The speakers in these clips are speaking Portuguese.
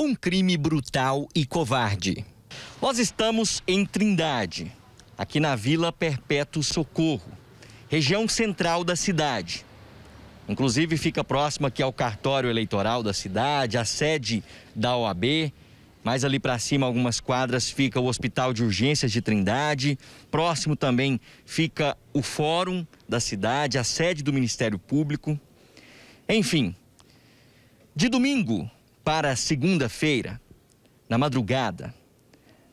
um crime brutal e covarde. Nós estamos em Trindade, aqui na Vila Perpétuo Socorro, região central da cidade. Inclusive fica próximo aqui ao cartório eleitoral da cidade, a sede da OAB. Mais ali para cima, algumas quadras, fica o Hospital de Urgências de Trindade. Próximo também fica o Fórum da cidade, a sede do Ministério Público. Enfim, de domingo para segunda-feira, na madrugada,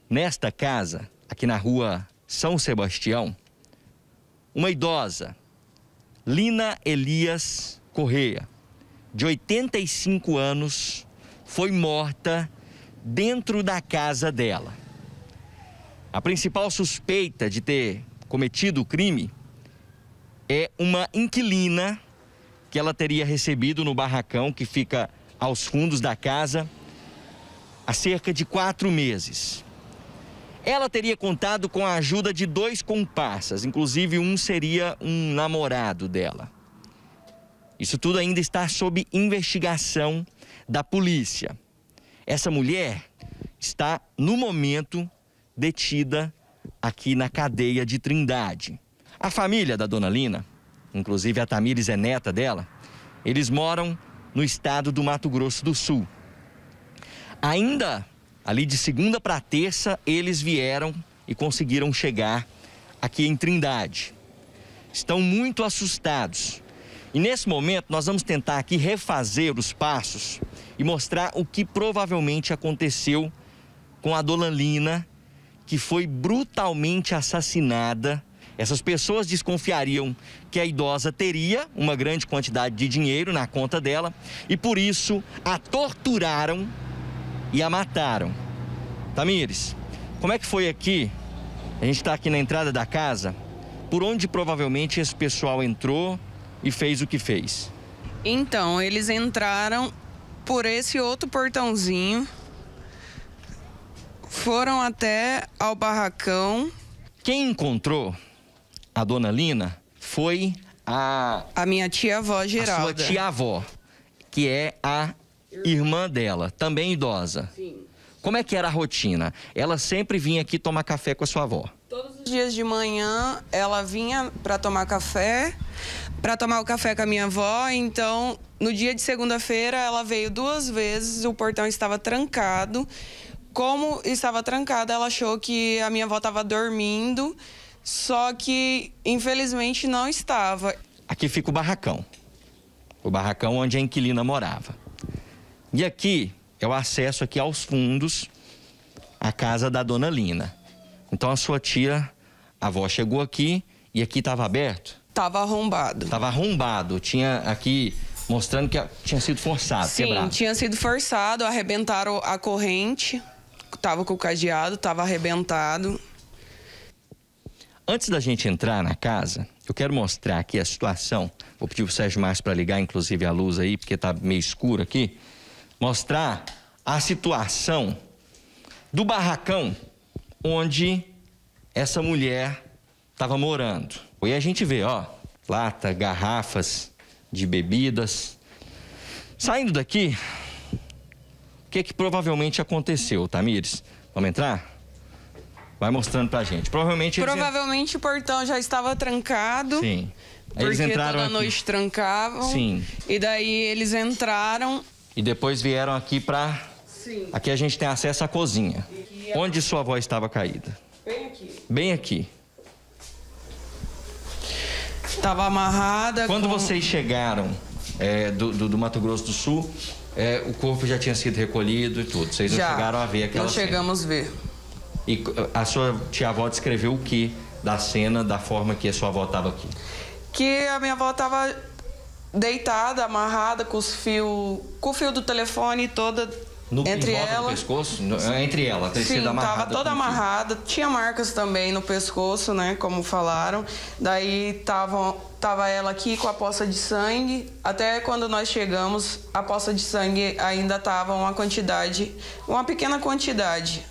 nesta casa, aqui na rua São Sebastião, uma idosa, Lina Elias Correia, de 85 anos, foi morta dentro da casa dela. A principal suspeita de ter cometido o crime é uma inquilina que ela teria recebido no barracão que fica aos fundos da casa há cerca de quatro meses. Ela teria contado com a ajuda de dois comparsas, inclusive um seria um namorado dela. Isso tudo ainda está sob investigação da polícia. Essa mulher está, no momento, detida aqui na cadeia de Trindade. A família da dona Lina, inclusive a Tamires é neta dela, eles moram no estado do Mato Grosso do Sul. Ainda ali de segunda para terça, eles vieram e conseguiram chegar aqui em Trindade. Estão muito assustados. E nesse momento, nós vamos tentar aqui refazer os passos e mostrar o que provavelmente aconteceu com a Lina, que foi brutalmente assassinada essas pessoas desconfiariam que a idosa teria uma grande quantidade de dinheiro na conta dela e por isso a torturaram e a mataram. Tamires, como é que foi aqui? A gente está aqui na entrada da casa, por onde provavelmente esse pessoal entrou e fez o que fez. Então, eles entraram por esse outro portãozinho, foram até ao barracão. Quem encontrou a dona Lina foi a. A minha tia-avó Geralda. A sua tia-avó, que é a irmã dela, também idosa. Sim. Como é que era a rotina? Ela sempre vinha aqui tomar café com a sua avó. Todos os dias de manhã ela vinha para tomar café, para tomar o café com a minha avó. Então, no dia de segunda-feira ela veio duas vezes, o portão estava trancado. Como estava trancado, ela achou que a minha avó estava dormindo. Só que, infelizmente, não estava. Aqui fica o barracão. O barracão onde a inquilina morava. E aqui é o acesso aqui aos fundos à casa da dona Lina. Então a sua tia, a avó chegou aqui e aqui estava aberto? Estava arrombado. Estava arrombado. Tinha aqui mostrando que tinha sido forçado, Sim, quebrado. tinha sido forçado, arrebentaram a corrente, estava com o cadeado, estava arrebentado. Antes da gente entrar na casa, eu quero mostrar aqui a situação. Vou pedir o Sérgio Márcio para ligar, inclusive, a luz aí, porque está meio escuro aqui. Mostrar a situação do barracão onde essa mulher estava morando. E a gente vê, ó, lata, garrafas de bebidas. Saindo daqui, o que que provavelmente aconteceu, Tamires? Vamos entrar? vai mostrando pra gente. Provavelmente eles... o portão já estava trancado. Sim. Porque eles entraram toda aqui. noite trancavam. Sim. E daí eles entraram. E depois vieram aqui pra... Sim. Aqui a gente tem acesso à cozinha. Onde sua avó estava caída? Bem aqui. Bem aqui. Estava amarrada. Quando com... vocês chegaram é, do, do, do Mato Grosso do Sul, é, o corpo já tinha sido recolhido e tudo. Vocês já, chegaram a ver aquela Não chegamos a ver. E uh, a sua tia-avó descreveu o que da cena, da forma que a sua avó estava aqui? Que a minha avó estava deitada, amarrada com os fio, com o fio do telefone toda no, entre ela, pescoço, no, é, entre ela, ter sim, sido amarrada. Tava toda amarrada, tinha marcas também no pescoço, né, como falaram. Daí tava, tava ela aqui com a poça de sangue. Até quando nós chegamos, a poça de sangue ainda tava uma quantidade, uma pequena quantidade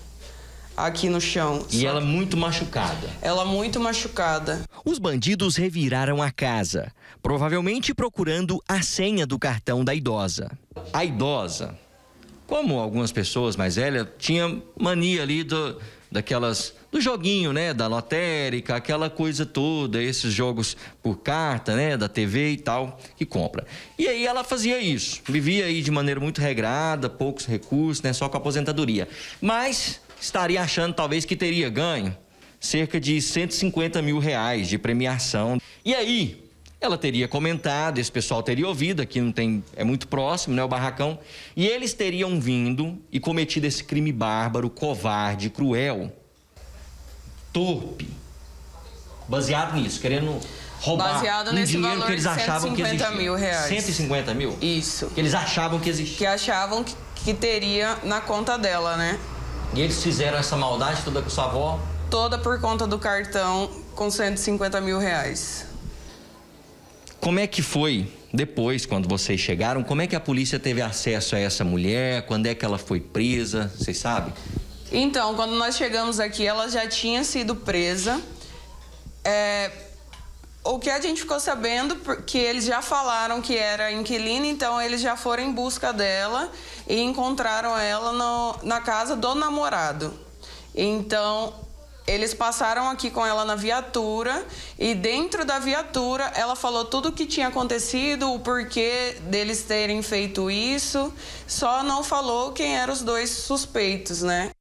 aqui no chão. E ela é muito machucada. Ela é muito machucada. Os bandidos reviraram a casa, provavelmente procurando a senha do cartão da idosa. A idosa, como algumas pessoas mais velhas, tinha mania ali do, daquelas do joguinho, né, da lotérica, aquela coisa toda, esses jogos por carta, né, da TV e tal, que compra. E aí ela fazia isso, vivia aí de maneira muito regrada, poucos recursos, né, só com aposentadoria. Mas estaria achando talvez que teria ganho cerca de 150 mil reais de premiação. E aí, ela teria comentado, esse pessoal teria ouvido, aqui não tem, é muito próximo, né, o barracão, e eles teriam vindo e cometido esse crime bárbaro, covarde, cruel, torpe, baseado nisso, querendo roubar baseado um nesse dinheiro valor que eles achavam que existia. mil reais. 150 mil? Isso. Que eles achavam que existia. Que achavam que, que teria na conta dela, né? E eles fizeram essa maldade toda com sua avó? Toda por conta do cartão com 150 mil reais. Como é que foi depois, quando vocês chegaram? Como é que a polícia teve acesso a essa mulher? Quando é que ela foi presa? Vocês sabem? Então, quando nós chegamos aqui, ela já tinha sido presa. É, o que a gente ficou sabendo, que eles já falaram que era inquilina, então eles já foram em busca dela e encontraram ela no, na casa do namorado. Então, eles passaram aqui com ela na viatura e dentro da viatura ela falou tudo o que tinha acontecido, o porquê deles terem feito isso, só não falou quem eram os dois suspeitos, né?